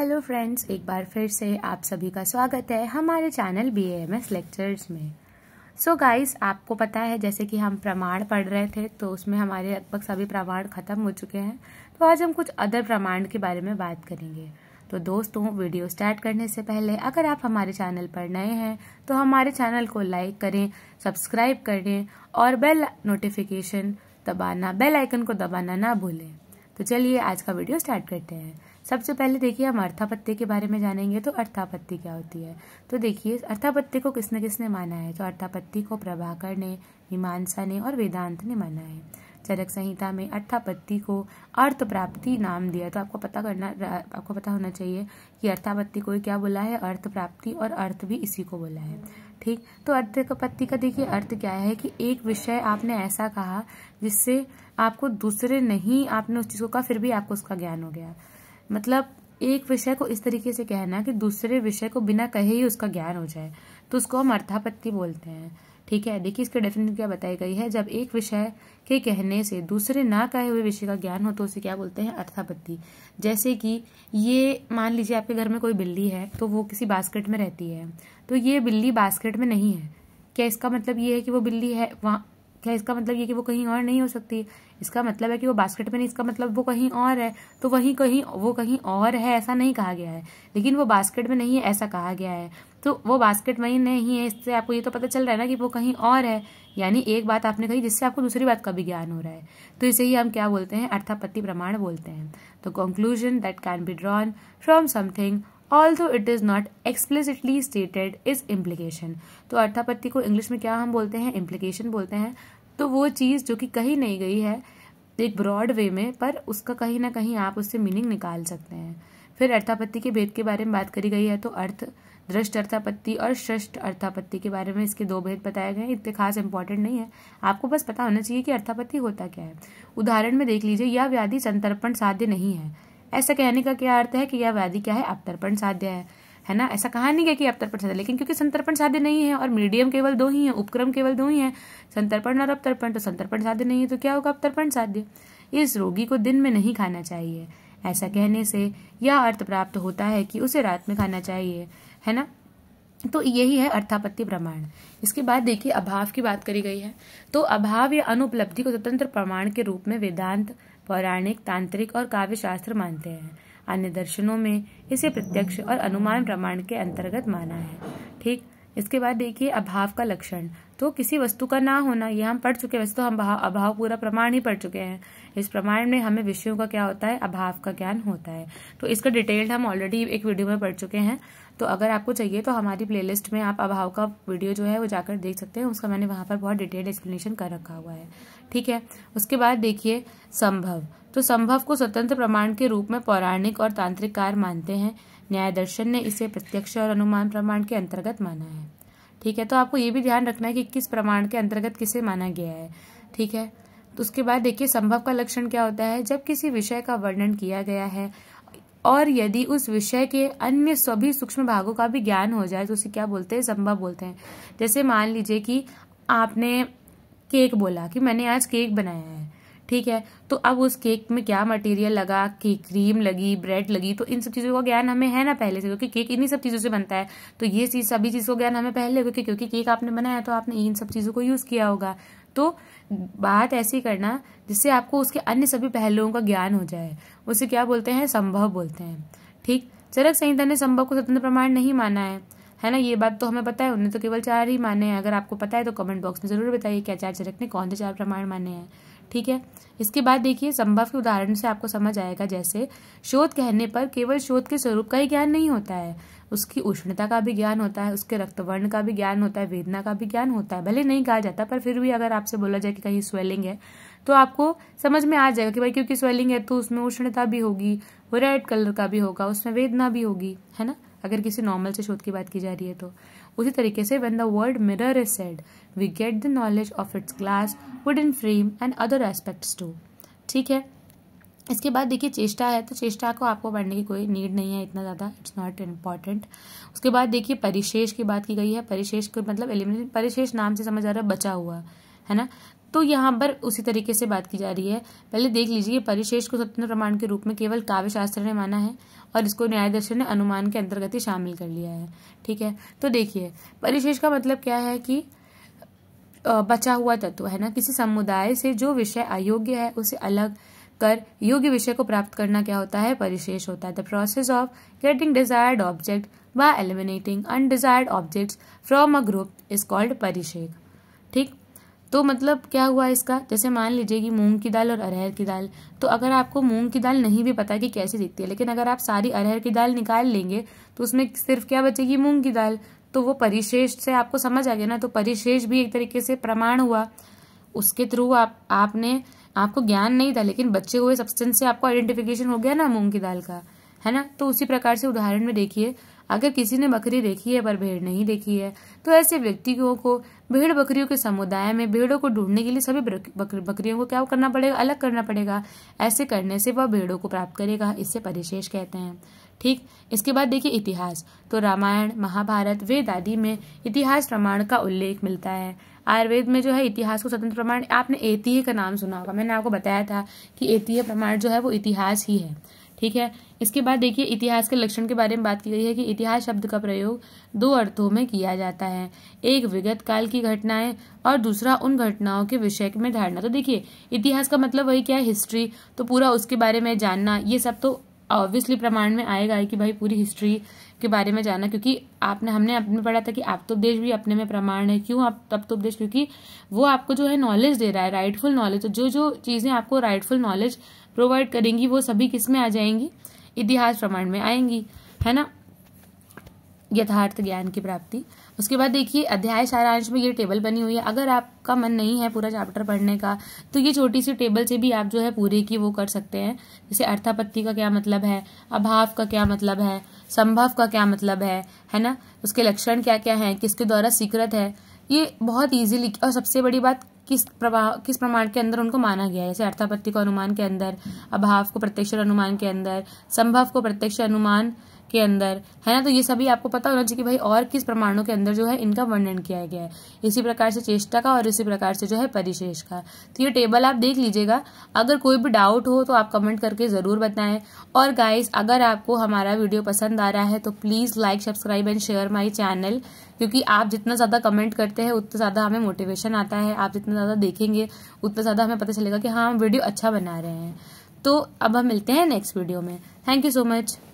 hello friends एक बार फिर से आप सभी का स्वागत है हमारे channel B M S lectures में सो so गाइस आपको पता है जैसे कि हम प्रमाण पढ़ रहे थे तो उसमें हमारे लगभग सभी प्रमाण ख़त्म हो चुके हैं तो आज हम कुछ अदर प्रमाण के बारे में बात करेंगे तो दोस्तों वीडियो स्टार्ट करने से पहले अगर आप हमारे चैनल पर नए हैं तो हमारे चैनल को लाइक करें सब्सक्राइब करें और बेल नोटिफिकेशन दबाना बेल आइकन को दबाना ना भूलें तो चलिए आज का वीडियो स्टार्ट करते हैं सबसे पहले देखिए हम अर्थापत्ति के बारे में जानेंगे तो अर्थापत्ति क्या होती है तो देखिए अर्थापत्ति को किसने किसने माना है तो अर्थापत्ति को प्रभाकर ने मीमांसा ने और वेदांत ने माना है चरक संहिता में अर्थापत्ति को अर्थ प्राप्ति नाम दिया तो आपको पता करना आपको पता होना चाहिए कि अर्थापत्ति को क्या बोला है अर्थ प्राप्ति और अर्थ भी इसी को बोला है ठीक तो अर्थापत्ति का देखिए अर्थ क्या है कि एक विषय आपने ऐसा कहा जिससे आपको दूसरे नहीं आपने उस चीज़ को कहा फिर भी आपको उसका ज्ञान हो गया मतलब एक विषय को इस तरीके से कहना कि दूसरे विषय को बिना कहे ही उसका ज्ञान हो जाए तो उसको हम अर्थापत्ति बोलते हैं ठीक है देखिए इसके डेफिनेशन क्या बताई गई है जब एक विषय के कहने से दूसरे ना कहे हुए विषय का ज्ञान हो तो उसे क्या बोलते हैं अर्थापत्ति जैसे कि ये मान लीजिए आपके घर में कोई बिल्ली है तो वो किसी बास्केट में रहती है तो ये बिल्ली बास्केट में नहीं है क्या इसका मतलब ये है कि वो बिल्ली है वहाँ क्या इसका मतलब ये कि वो कहीं और नहीं हो सकती इसका मतलब है कि वो बास्केट में नहीं इसका मतलब वो कहीं और है तो वहीं कहीं वो कहीं और है ऐसा नहीं कहा गया है लेकिन वो बास्केट में नहीं है ऐसा कहा गया है तो वो बास्केट में ही नहीं है इससे आपको ये तो पता चल रहा है ना कि वो कहीं और है यानी एक बात आपने कही जिससे आपको दूसरी बात का भी ज्ञान हो रहा है तो इसे ही हम क्या बोलते हैं अर्थापत्ति प्रमाण बोलते हैं तो conclusion that can be drawn from something although it is not explicitly stated is implication तो अर्थापत्ति को इंग्लिश में क्या हम बोलते हैं इम्प्लीकेशन बोलते हैं तो वो चीज़ जो कि कहीं नहीं गई है एक ब्रॉड वे में पर उसका कहीं ना कहीं आप उससे मीनिंग निकाल सकते हैं फिर अर्थापत्ति के भेद के बारे में बात करी गई है तो अर्थ दृष्ट अर्थापत्ति और श्रेष्ठ अर्थापत्ति के बारे में इसके दो भेद बताए गए हैं इतने खास इंपॉर्टेंट नहीं है आपको बस पता होना चाहिए कि अर्थापत्ति होता क्या है उदाहरण में देख लीजिए यह व्याधि संतर्पण साध्य नहीं है ऐसा कहने का क्या अर्थ है कि यह व्याधि क्या है अपतर्पण साध्य है है ना ऐसा कहा नहीं गया कि अपतर्पण साध्य लेकिन क्योंकि संतर्पण साध्य नहीं है और मीडियम केवल दो ही है उपक्रम केवल दो ही है संतर्पण और अपतर्पण तो संतर्पण साध्य नहीं है तो क्या होगा अपतर्पण साध्य इस रोगी को दिन में नहीं खाना चाहिए ऐसा कहने से यह अर्थ प्राप्त होता है कि उसे रात में खाना चाहिए है ना तो यही है अर्थापत्ति प्रमाण इसके बाद देखिए अभाव की बात करी गई है तो अभाव या अनुपलब्धि को स्वतंत्र प्रमाण के रूप में वेदांत पौराणिक तांत्रिक और काव्य शास्त्र मानते हैं अन्य दर्शनों में इसे प्रत्यक्ष और अनुमान प्रमाण के अंतर्गत माना है ठीक इसके बाद देखिए अभाव का लक्षण तो किसी वस्तु का ना होना ये हम पढ़ चुके हैं वैसे तो हम अभाव पूरा प्रमाण ही पढ़ चुके हैं इस प्रमाण में हमें विषयों का क्या होता है अभाव का ज्ञान होता है तो इसका डिटेल्ड हम ऑलरेडी एक वीडियो में पढ़ चुके हैं तो अगर आपको चाहिए तो हमारी प्लेलिस्ट में आप अभाव का वीडियो जो है वो जाकर देख सकते हैं उसका मैंने वहां पर बहुत डिटेल एक्सप्लेनेशन कर रखा हुआ है ठीक है उसके बाद देखिए संभव तो संभव को स्वतंत्र प्रमाण के रूप में पौराणिक और तांत्रिक कार मानते हैं न्याय दर्शन ने इसे प्रत्यक्ष और अनुमान प्रमाण के अंतर्गत माना है ठीक है तो आपको ये भी ध्यान रखना है कि किस प्रमाण के अंतर्गत किसे माना गया है ठीक है तो उसके बाद देखिए संभव का लक्षण क्या होता है जब किसी विषय का वर्णन किया गया है और यदि उस विषय के अन्य सभी सूक्ष्म भागों का भी ज्ञान हो जाए तो उसे क्या बोलते हैं संभव बोलते हैं जैसे मान लीजिए कि आपने केक बोला कि मैंने आज केक बनाया है ठीक है तो अब उस केक में क्या मटेरियल लगा कि क्रीम लगी ब्रेड लगी तो इन सब चीज़ों का ज्ञान हमें है ना पहले से क्योंकि केक इन्हीं सब चीज़ों से बनता है तो ये चीज़ सभी चीजों का ज्ञान हमें पहले क्योंकि क्योंकि केक आपने बनाया तो आपने इन सब चीज़ों को यूज़ किया होगा तो बात ऐसी करना जिससे आपको उसके अन्य सभी पहलुओं का ज्ञान हो जाए उसे क्या बोलते हैं संभव बोलते हैं ठीक चरक संहिता ने संभव को स्वतंत्र प्रमाण नहीं माना है है ना ये बात तो हमें पता है उन्हें तो केवल चार ही माने हैं अगर आपको पता है तो कमेंट बॉक्स में जरूर बताइए क्या चार चरक ने कौन से चार प्रमाण माने हैं ठीक है इसके बाद देखिए संभव के उदाहरण से आपको समझ आएगा जैसे शोध कहने पर केवल शोध के स्वरूप का ही ज्ञान नहीं होता है उसकी उष्णता का भी ज्ञान होता है उसके रक्तवर्ण का भी ज्ञान होता है वेदना का भी ज्ञान होता है भले नहीं कहा जाता पर फिर भी अगर आपसे बोला जाए कि कहीं स्वेलिंग है तो आपको समझ में आ जाएगा कि भाई क्योंकि स्वेलिंग है तो उसमें उष्णता भी होगी वो रेड कलर का भी होगा उसमें वेदना भी होगी है ना अगर किसी नॉर्मल से शोध की बात की जा रही है तो उसी तरीके से when the world mirror is said we get the knowledge of its glass wood in frame and other aspects too ठीक है इसके बाद देखिए चेष्टा है तो चेष्टा को आपको पढ़ने की कोई नीड नहीं है इतना ज़्यादा इट्स नॉट इम्पॉर्टेंट उसके बाद देखिए परिशेष की बात की गई है परिशेष को मतलब एलिमिनेशन परिशेष नाम से समझ आ रहा है बचा हुआ है ना तो यहाँ पर उसी तरीके से बात की जा रही है पहले देख लीजिए परिशेष को स्वतंत्र प्रमाण के रूप में केवल काव्य शास्त्र ने माना है और इसको न्याय दर्शन ने अनुमान के अंतर्गत ही शामिल कर लिया है ठीक है तो देखिए परिशेष का मतलब क्या है कि बचा हुआ तत्व है ना किसी समुदाय से जो विषय अयोग्य है उसे अलग कर योग्य विषय को प्राप्त करना क्या होता है परिशेष होता है the process of getting desired object by eliminating undesired objects from a group is called परिशेख ठीक तो मतलब क्या हुआ इसका जैसे मान लीजिए कि मूंग की दाल और अरहर की दाल तो अगर आपको मूंग की दाल नहीं भी पता कि कैसे दिखती है लेकिन अगर आप सारी अरहर की दाल निकाल लेंगे तो उसमें सिर्फ क्या बचेगी मूंग की दाल तो वो परिशेष से आपको समझ आ गया ना तो परिशेष भी एक तरीके से प्रमाण हुआ उसके थ्रू आप आपने आपको ज्ञान नहीं था लेकिन बच्चे हुए सब्सटेंस से आपको आइडेंटिफिकेशन हो गया ना मूंग की दाल का है ना तो उसी प्रकार से उदाहरण में देखिए अगर किसी ने बकरी देखी है पर भेड़ नहीं देखी है तो ऐसे व्यक्तियों को भेड़ बकरियों के समुदाय में भेड़ों को ढूंढने के लिए सभी बकरियों को क्या करना पड़ेगा अलग करना पड़ेगा ऐसे करने से वह भेड़ों को प्राप्त करेगा इससे परिशेष कहते हैं ठीक इसके बाद देखिए इतिहास तो रामायण महाभारत वेद आदि में इतिहास प्रमाण का उल्लेख मिलता है आयुर्वेद में जो है इतिहास को स्वतंत्र प्रमाण आपने एतिह का नाम सुना होगा मैंने आपको बताया था कि एतिह प्रमाण जो है वो इतिहास ही है ठीक है इसके बाद देखिए इतिहास के लक्षण के बारे में बात की गई है कि इतिहास शब्द का प्रयोग दो अर्थों में किया जाता है एक विगत काल की घटनाएं और दूसरा उन घटनाओं के विषय में धारणा तो देखिए इतिहास का मतलब वही क्या है हिस्ट्री तो पूरा उसके बारे में जानना ये सब तो ऑब्वियसली प्रमाण में आएगा कि भाई पूरी हिस्ट्री के बारे में जाना क्योंकि आपने हमने अपने पढ़ा था कि आप तो देश भी अपने में प्रमाण है क्यों आप तब तो देश क्योंकि वो आपको जो है नॉलेज दे रहा है राइटफुल नॉलेज तो जो जो चीज़ें आपको राइटफुल नॉलेज प्रोवाइड करेंगी वो सभी किस में आ जाएंगी इतिहास प्रमाण में आएंगी है ना यथार्थ ज्ञान की प्राप्ति उसके बाद देखिए अध्याय सारांश में ये टेबल बनी हुई है अगर आपका मन नहीं है पूरा चैप्टर पढ़ने का तो ये छोटी सी टेबल से भी आप जो है पूरे की वो कर सकते हैं जैसे अर्थापत्ति का क्या मतलब है अभाव का क्या मतलब है संभव का क्या मतलब है है ना उसके लक्षण क्या क्या हैं किसके द्वारा स्वीकृत है ये बहुत ईजिली और सबसे बड़ी बात किस प्रभाव किस प्रमाण के अंदर उनको माना गया है जैसे अर्थापत्ति को अनुमान के अंदर अभाव को प्रत्यक्ष अनुमान के अंदर संभव को प्रत्यक्ष अनुमान के अंदर है ना तो ये सभी आपको पता होना चाहिए कि भाई और किस प्रमाणों के अंदर जो है इनका वर्णन किया गया है इसी प्रकार से चेष्टा का और इसी प्रकार से जो है परिशेष का तो ये टेबल आप देख लीजिएगा अगर कोई भी डाउट हो तो आप कमेंट करके ज़रूर बताएं और गाइस अगर आपको हमारा वीडियो पसंद आ रहा है तो please like subscribe and share my channel क्योंकि आप जितना ज़्यादा कमेंट करते हैं उतना ज़्यादा हमें मोटिवेशन आता है आप जितना ज़्यादा देखेंगे उतना ज़्यादा हमें पता चलेगा कि हाँ वीडियो अच्छा बना रहे हैं तो अब हम मिलते हैं नेक्स्ट वीडियो में थैंक यू सो मच